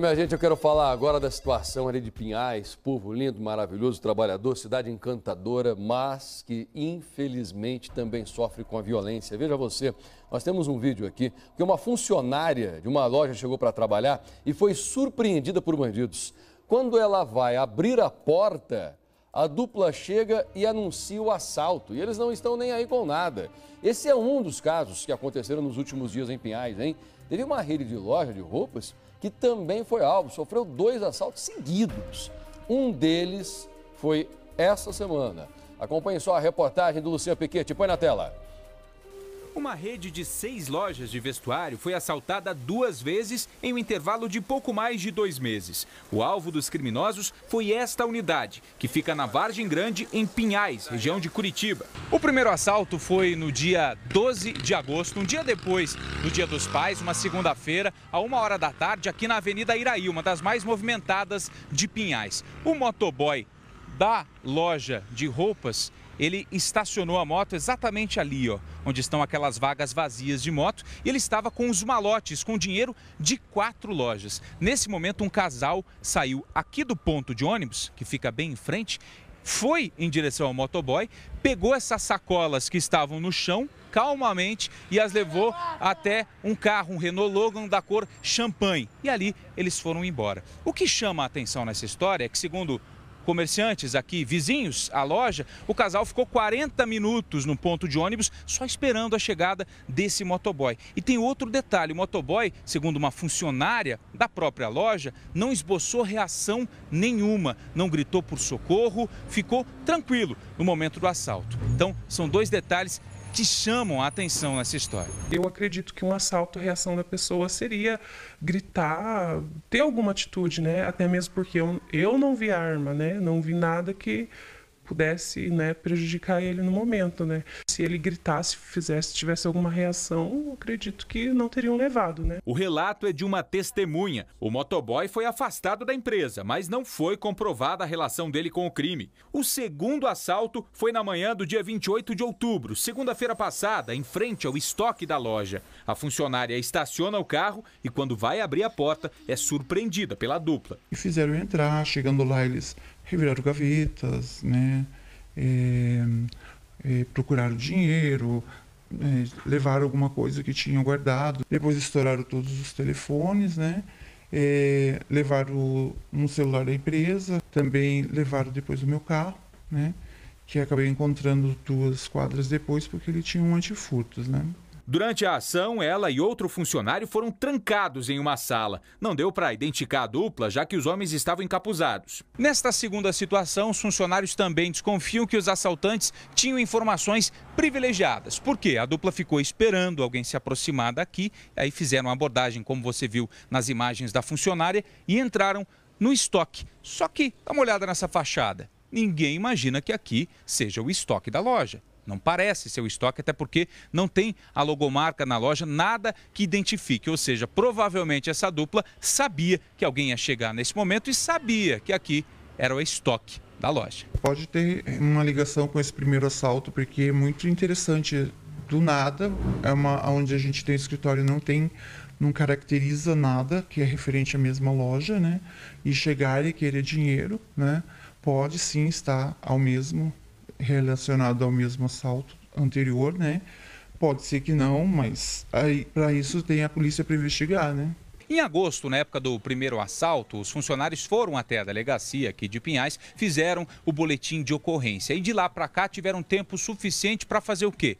Minha gente, eu quero falar agora da situação ali de Pinhais, povo lindo, maravilhoso, trabalhador, cidade encantadora, mas que infelizmente também sofre com a violência. Veja você, nós temos um vídeo aqui que uma funcionária de uma loja chegou para trabalhar e foi surpreendida por bandidos. Quando ela vai abrir a porta, a dupla chega e anuncia o assalto. E eles não estão nem aí com nada. Esse é um dos casos que aconteceram nos últimos dias em Pinhais, hein? Teve uma rede de loja de roupas que também foi alvo, sofreu dois assaltos seguidos. Um deles foi essa semana. Acompanhe só a reportagem do Luciano Piquete, põe na tela. Uma rede de seis lojas de vestuário foi assaltada duas vezes em um intervalo de pouco mais de dois meses. O alvo dos criminosos foi esta unidade, que fica na Vargem Grande, em Pinhais, região de Curitiba. O primeiro assalto foi no dia 12 de agosto, um dia depois do Dia dos Pais, uma segunda-feira, a uma hora da tarde, aqui na Avenida Iraí, uma das mais movimentadas de Pinhais. O motoboy da loja de roupas ele estacionou a moto exatamente ali, ó, onde estão aquelas vagas vazias de moto, e ele estava com os malotes, com dinheiro de quatro lojas. Nesse momento, um casal saiu aqui do ponto de ônibus, que fica bem em frente, foi em direção ao motoboy, pegou essas sacolas que estavam no chão calmamente e as levou até um carro, um Renault Logan da cor champanhe. E ali eles foram embora. O que chama a atenção nessa história é que, segundo comerciantes aqui, vizinhos à loja, o casal ficou 40 minutos no ponto de ônibus só esperando a chegada desse motoboy. E tem outro detalhe: o motoboy, segundo uma funcionária da própria loja, não esboçou reação nenhuma, não gritou por socorro, ficou tranquilo no momento do assalto. Então, são dois detalhes te chamam a atenção nessa história? Eu acredito que um assalto, a reação da pessoa seria gritar, ter alguma atitude, né? Até mesmo porque eu, eu não vi arma, né? Não vi nada que pudesse né, prejudicar ele no momento, né? Se ele gritasse, fizesse, tivesse alguma reação, acredito que não teriam levado, né? O relato é de uma testemunha. O motoboy foi afastado da empresa, mas não foi comprovada a relação dele com o crime. O segundo assalto foi na manhã do dia 28 de outubro, segunda-feira passada, em frente ao estoque da loja. A funcionária estaciona o carro e quando vai abrir a porta, é surpreendida pela dupla. E fizeram entrar, chegando lá eles revirar gavetas, né? É, é, procuraram dinheiro, é, né? levaram alguma coisa que tinham guardado. Depois estouraram todos os telefones, né? É, levaram um celular da empresa, também levaram depois o meu carro, né? Que acabei encontrando duas quadras depois porque ele tinha um antifurtos, né? Durante a ação, ela e outro funcionário foram trancados em uma sala. Não deu para identificar a dupla, já que os homens estavam encapuzados. Nesta segunda situação, os funcionários também desconfiam que os assaltantes tinham informações privilegiadas. Por quê? A dupla ficou esperando alguém se aproximar daqui, aí fizeram a abordagem, como você viu nas imagens da funcionária, e entraram no estoque. Só que dá uma olhada nessa fachada. Ninguém imagina que aqui seja o estoque da loja. Não parece seu estoque, até porque não tem a logomarca na loja, nada que identifique. Ou seja, provavelmente essa dupla sabia que alguém ia chegar nesse momento e sabia que aqui era o estoque da loja. Pode ter uma ligação com esse primeiro assalto, porque é muito interessante. Do nada, é uma, onde a gente tem escritório não tem, não caracteriza nada que é referente à mesma loja, né? E chegar e querer dinheiro, né? Pode sim estar ao mesmo relacionado ao mesmo assalto anterior, né? Pode ser que não, mas aí para isso tem a polícia para investigar, né? Em agosto, na época do primeiro assalto, os funcionários foram até a delegacia aqui de Pinhais, fizeram o boletim de ocorrência e de lá para cá tiveram tempo suficiente para fazer o quê?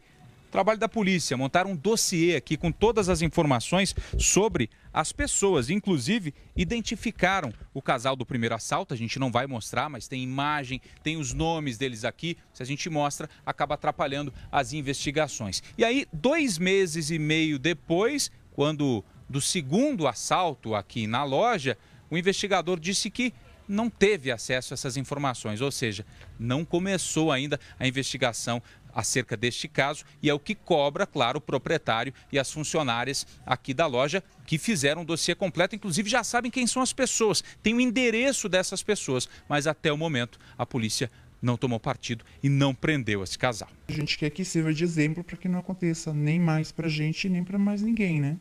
trabalho da polícia, montar um dossiê aqui com todas as informações sobre as pessoas. Inclusive, identificaram o casal do primeiro assalto. A gente não vai mostrar, mas tem imagem, tem os nomes deles aqui. Se a gente mostra, acaba atrapalhando as investigações. E aí, dois meses e meio depois, quando do segundo assalto aqui na loja, o investigador disse que não teve acesso a essas informações, ou seja, não começou ainda a investigação acerca deste caso e é o que cobra, claro, o proprietário e as funcionárias aqui da loja que fizeram o dossiê completo, inclusive já sabem quem são as pessoas, tem o endereço dessas pessoas, mas até o momento a polícia não tomou partido e não prendeu esse casal. A gente quer que sirva de exemplo para que não aconteça nem mais para a gente nem para mais ninguém, né?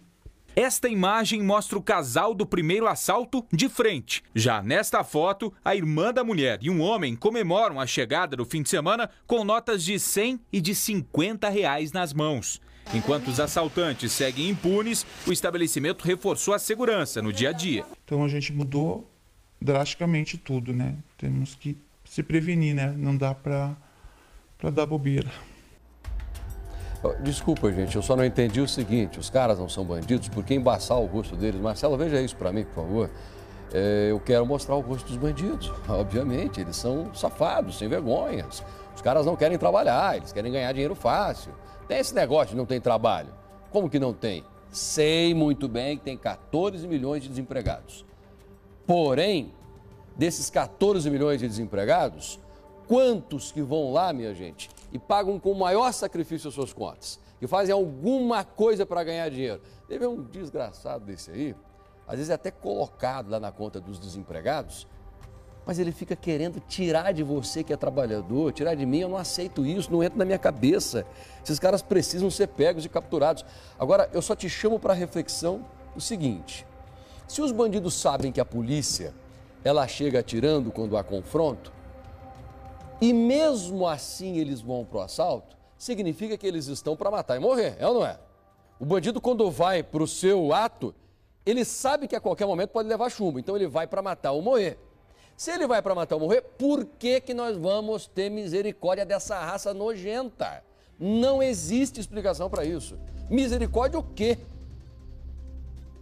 Esta imagem mostra o casal do primeiro assalto de frente. Já nesta foto, a irmã da mulher e um homem comemoram a chegada do fim de semana com notas de 100 e de 50 reais nas mãos. Enquanto os assaltantes seguem impunes, o estabelecimento reforçou a segurança no dia a dia. Então a gente mudou drasticamente tudo, né? Temos que se prevenir, né? Não dá para dar bobeira. Desculpa, gente, eu só não entendi o seguinte: os caras não são bandidos, por que embaçar o rosto deles? Marcelo, veja isso para mim, por favor. É, eu quero mostrar o rosto dos bandidos. Obviamente, eles são safados, sem vergonhas. Os caras não querem trabalhar, eles querem ganhar dinheiro fácil. Tem esse negócio de não tem trabalho. Como que não tem? Sei muito bem que tem 14 milhões de desempregados. Porém, desses 14 milhões de desempregados, quantos que vão lá, minha gente, e pagam com o maior sacrifício as suas contas, que fazem alguma coisa para ganhar dinheiro. Teve um desgraçado desse aí, às vezes é até colocado lá na conta dos desempregados, mas ele fica querendo tirar de você que é trabalhador, tirar de mim, eu não aceito isso, não entra na minha cabeça. Esses caras precisam ser pegos e capturados. Agora, eu só te chamo para reflexão o seguinte: se os bandidos sabem que a polícia ela chega atirando quando há confronto, e mesmo assim eles vão para o assalto, significa que eles estão para matar e morrer, é ou não é? O bandido, quando vai para o seu ato, ele sabe que a qualquer momento pode levar chumbo, então ele vai para matar ou morrer. Se ele vai para matar ou morrer, por que, que nós vamos ter misericórdia dessa raça nojenta? Não existe explicação para isso. Misericórdia o quê?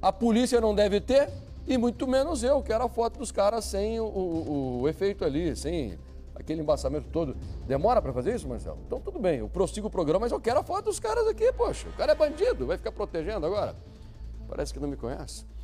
A polícia não deve ter, e muito menos eu, que era a foto dos caras sem o, o, o efeito ali, sem aquele embaçamento todo. Demora para fazer isso, Marcelo? Então tudo bem, eu prossigo o programa, mas eu quero a foto dos caras aqui, poxa. O cara é bandido, vai ficar protegendo agora? Parece que não me conhece.